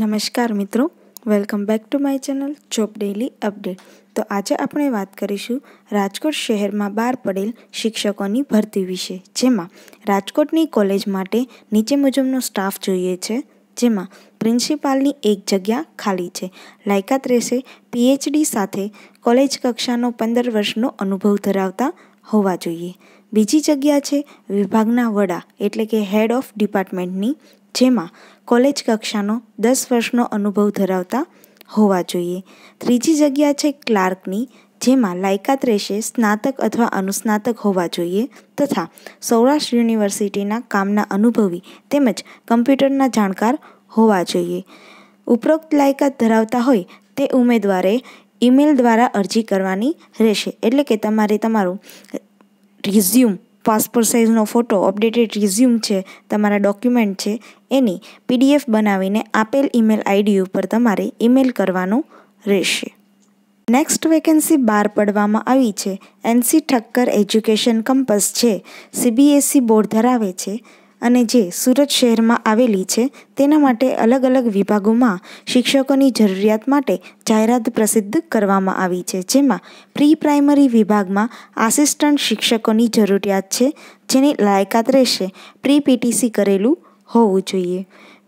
નમસ્કાર મિત્રો welcome back to my channel job daily update તો આજે આપણે વાત કરીશું રાજકોટ શહેરમાં બહાર પડેલ શિક્ષકોની ભરતી વિશે જેમાં રાજકોટની કોલેજ માટે નીચે મુજબનો સ્ટાફ જોઈએ છે જેમાં પ્રિન્સિપાલની એક જગ્યા ખાલી છે લાયકાત રહેશે પીએચડી સાથે કોલેજ કક્ષાનો પંદર વર્ષનો અનુભવ ધરાવતા હોવા જોઈએ બીજી જગ્યા છે વિભાગના વડા એટલે કે હેડ ઓફ ડિપાર્ટમેન્ટની જેમાં કોલેજ કક્ષાનો દસ વર્ષનો અનુભવ ધરાવતા હોવા જોઈએ ત્રીજી જગ્યા છે ક્લાર્કની જેમાં લાયકાત રહેશે સ્નાતક અથવા અનુસ્નાતક હોવા જોઈએ તથા સૌરાષ્ટ્ર યુનિવર્સિટીના કામના અનુભવી તેમજ કમ્પ્યુટરના જાણકાર હોવા જોઈએ ઉપરોક્ત લાયકાત ધરાવતા હોય તે ઉમેદવારે ઈમેલ દ્વારા અરજી કરવાની રહેશે એટલે કે તમારે તમારું રિઝ્યુમ પાસપોર્ટ સાઇઝનો ફોટો અપડેટેડ રિઝ્યુમ છે તમારા ડોક્યુમેન્ટ છે એની પીડીએફ બનાવીને આપેલ ઈમેલ આઈડી ઉપર તમારે ઈમેલ કરવાનું રહેશે નેક્સ્ટ વેકેન્સી બહાર પાડવામાં આવી છે એનસી ઠક્કર એજ્યુકેશન કમ્પસ છે સીબીએસઈ બોર્ડ e ધરાવે છે અને જે સુરત શહેરમાં આવેલી છે તેના માટે અલગ અલગ વિભાગોમાં શિક્ષકોની જરૂરિયાત માટે જાહેરાત પ્રસિદ્ધ કરવામાં આવી છે જેમાં પ્રી પ્રાઇમરી વિભાગમાં આસિસ્ટન્ટ શિક્ષકોની જરૂરિયાત છે જેની લાયકાત રહેશે પ્રી પીટીસી કરેલું હોવું જોઈએ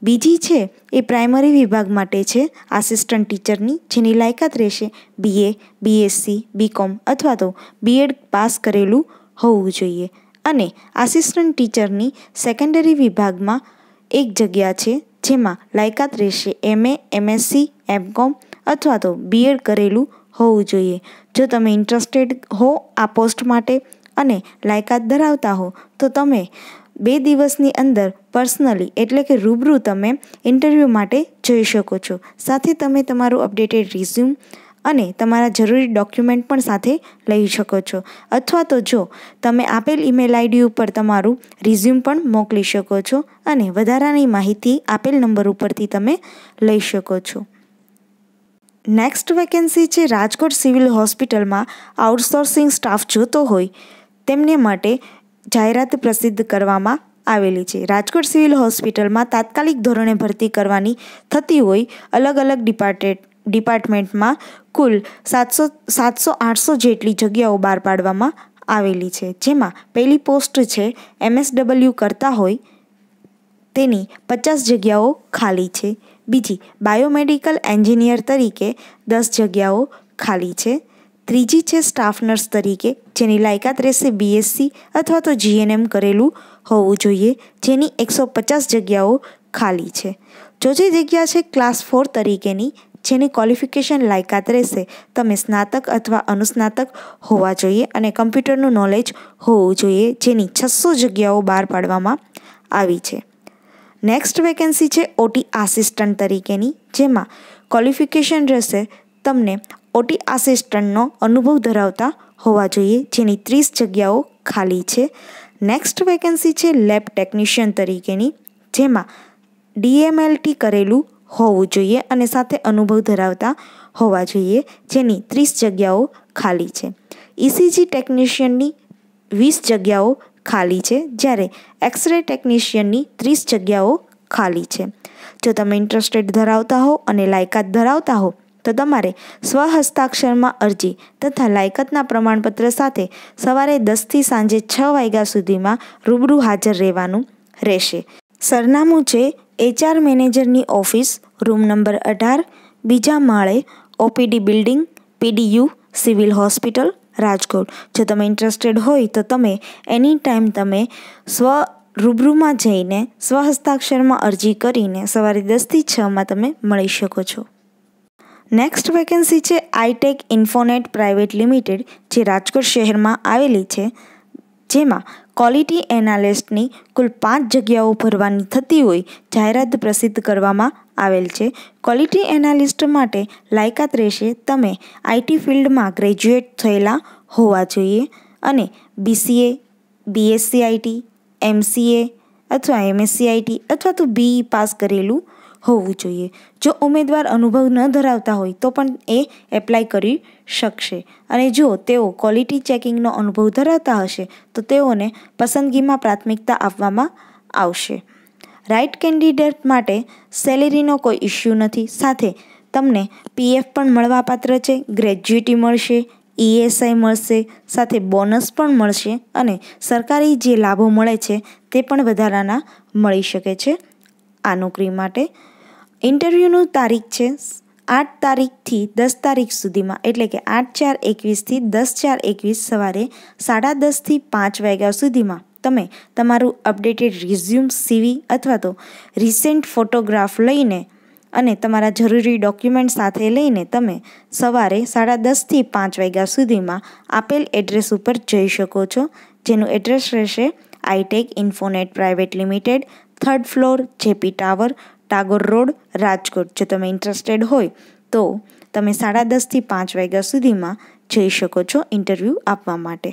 બીજી છે એ પ્રાઇમરી વિભાગ માટે છે આસિસ્ટન્ટ ટીચરની જેની લાયકાત રહેશે બીએ બીએસસી બીકોમ અથવા તો બીએડ પાસ કરેલું હોવું જોઈએ અને આસિસ્ટન્ટ ટીચરની સેકન્ડરી વિભાગમાં એક જગ્યા છે જેમાં લાયકાત રહેશે એમએ એમએસસી એમકોમ અથવા તો બીએડ કરેલું હોવું જોઈએ જો તમે ઇન્ટરેસ્ટેડ હો આ પોસ્ટ માટે અને લાયકાત ધરાવતા હો તો તમે બે દિવસની અંદર પર્સનલી એટલે કે રૂબરૂ તમે ઇન્ટરવ્યૂ માટે જઈ શકો છો સાથે તમે તમારું અપડેટેડ રિઝ્યુમ અને તમારા જરૂરી ડોક્યુમેન્ટ પણ સાથે લઈ શકો છો અથવા તો જો તમે આપેલ ઈમેલ આઈડી ઉપર તમારું રિઝ્યુમ પણ મોકલી શકો છો અને વધારાની માહિતી આપેલ નંબર ઉપરથી તમે લઈ શકો છો નેક્સ્ટ વેકેન્સી છે રાજકોટ સિવિલ હોસ્પિટલમાં આઉટસોર્સિંગ સ્ટાફ જોતો હોય તેમને માટે જાહેરાત પ્રસિદ્ધ કરવામાં આવેલી છે રાજકોટ સિવિલ હોસ્પિટલમાં તાત્કાલિક ધોરણે ભરતી કરવાની થતી હોય અલગ અલગ ડિપાર્ટમેન્ટ ડિપાર્ટમેન્ટમાં કુલ સાતસો સાતસો આઠસો જેટલી જગ્યાઓ બહાર પાડવામાં આવેલી છે જેમાં પહેલી પોસ્ટ છે એમએસડબલ્યુ કરતા હોય તેની પચાસ જગ્યાઓ ખાલી છે બીજી બાયોમેડિકલ એન્જિનિયર તરીકે દસ જગ્યાઓ ખાલી છે ત્રીજી છે સ્ટાફ નર્સ તરીકે જેની લાયકાત રહેશે બીએસસી અથવા તો જીએનએમ કરેલું હોવું જોઈએ જેની એકસો પચાસ જગ્યાઓ ખાલી છે જો જે જગ્યા છે ક્લાસ ફોર તરીકેની જેની ક્વોલિફિકેશન લાયકાત રહેશે તમે સ્નાતક અથવા અનુસ્નાતક હોવા જોઈએ અને કમ્પ્યુટરનું નોલેજ હોવું જોઈએ જેની છસો જગ્યાઓ બહાર પાડવામાં આવી છે નેક્સ્ટ વેકેન્સી છે ઓટી આસિસ્ટન્ટ તરીકેની જેમાં ક્વોલિફિકેશન રહેશે તમને ઓટી આસિસ્ટન્ટનો અનુભવ ધરાવતા હોવા જોઈએ જેની ત્રીસ જગ્યાઓ ખાલી છે નેક્સ્ટ વેકેન્સી છે લેબ ટેકનિશિયન તરીકેની જેમાં ડીએમએલટી કરેલું હોવું જોઈએ અને સાથે અનુભવ ધરાવતા હોવા જોઈએ જેની ત્રીસ જગ્યાઓ ખાલી છે ઇસીજી e ટેકનિશિયનની વીસ જગ્યાઓ ખાલી છે જ્યારે એક્સરે ટેકનિશિયનની ત્રીસ જગ્યાઓ ખાલી છે જો તમે ઇન્ટરેસ્ટેડ ધરાવતા હો અને લાયકાત ધરાવતા હો તો તમારે સ્વહસ્તાક્ષરમાં અરજી તથા લાયકાતના પ્રમાણપત્ર સાથે સવારે દસથી સાંજે છ વાગ્યા સુધીમાં રૂબરૂ હાજર રહેવાનું રહેશે સરનામું છે એચઆર મેનેજરની ઓફિસ રૂમ નંબર અઢાર બીજા માળે OPD building PDU civil hospital Rajkot જો તમે ઇન્ટરેસ્ટેડ હોય તો તમે એની ટાઈમ તમે સ્વ રૂબરૂમાં જઈને સ્વહસ્તાક્ષરમાં અરજી કરીને સવારે દસથી છમાં તમે મળી શકો છો નેક્સ્ટ વેકેન્સી છે આઈટેક ઇન્ફોનેટ પ્રાઇવેટ લિમિટેડ જે રાજકોટ શહેરમાં આવેલી છે જેમાં ક્વોલિટી એનાલિસ્ટની કુલ પાંચ જગ્યાઓ ભરવાની થતી હોય જાહેરાત પ્રસિદ્ધ કરવામાં આવેલ છે ક્વોલિટી એનાલિસ્ટ માટે લાયકાત રહેશે તમે આઈટી ફિલ્ડમાં ગ્રેજ્યુએટ થયેલા હોવા જોઈએ અને બીસીએ બીએસસી આઈટી એમસીએ અથવા એમએસસી આઈટી અથવા તો બીઈ પાસ કરેલું હોવું જોઈએ જો ઉમેદવાર અનુભવ ન ધરાવતા હોય તો પણ એ એપ્લાય કરી શકશે અને જો તેઓ ક્વોલિટી ચેકિંગનો અનુભવ ધરાવતા હશે તો તેઓને પસંદગીમાં પ્રાથમિકતા આપવામાં આવશે રાઇટ કેન્ડિડેટ માટે સેલેરીનો કોઈ ઇસ્યુ નથી સાથે તમને પીએફ પણ મળવાપાત્ર છે ગ્રેજ્યુટી મળશે ઈએસઆઈ e મળશે સાથે બોનસ પણ મળશે અને સરકારી જે લાભો મળે છે તે પણ વધારાના મળી શકે છે આ નોકરી માટે ઇન્ટરવ્યૂનું તારીખ છે આઠ તારીખથી દસ તારીખ સુધીમાં એટલે કે આઠ ચાર એકવીસથી દસ ચાર એકવીસ સવારે સાડા દસથી પાંચ વાગ્યા સુધીમાં તમે તમારું અપડેટેડ રિઝ્યુમ સીવી અથવા તો રિસેન્ટ ફોટોગ્રાફ લઈને અને તમારા જરૂરી ડોક્યુમેન્ટ સાથે લઈને તમે સવારે સાડા દસથી પાંચ વાગ્યા સુધીમાં આપેલ એડ્રેસ ઉપર જઈ શકો છો જેનું એડ્રેસ રહેશે iTech Infonet private limited third floor JP tower Tagore road Rajkot જો તમે ઇન્ટરેસ્ટેડ હોય તો તમે સાડા દસથી પાંચ વાગ્યા સુધીમાં જઈ શકો છો ઇન્ટરવ્યૂ આપવા માટે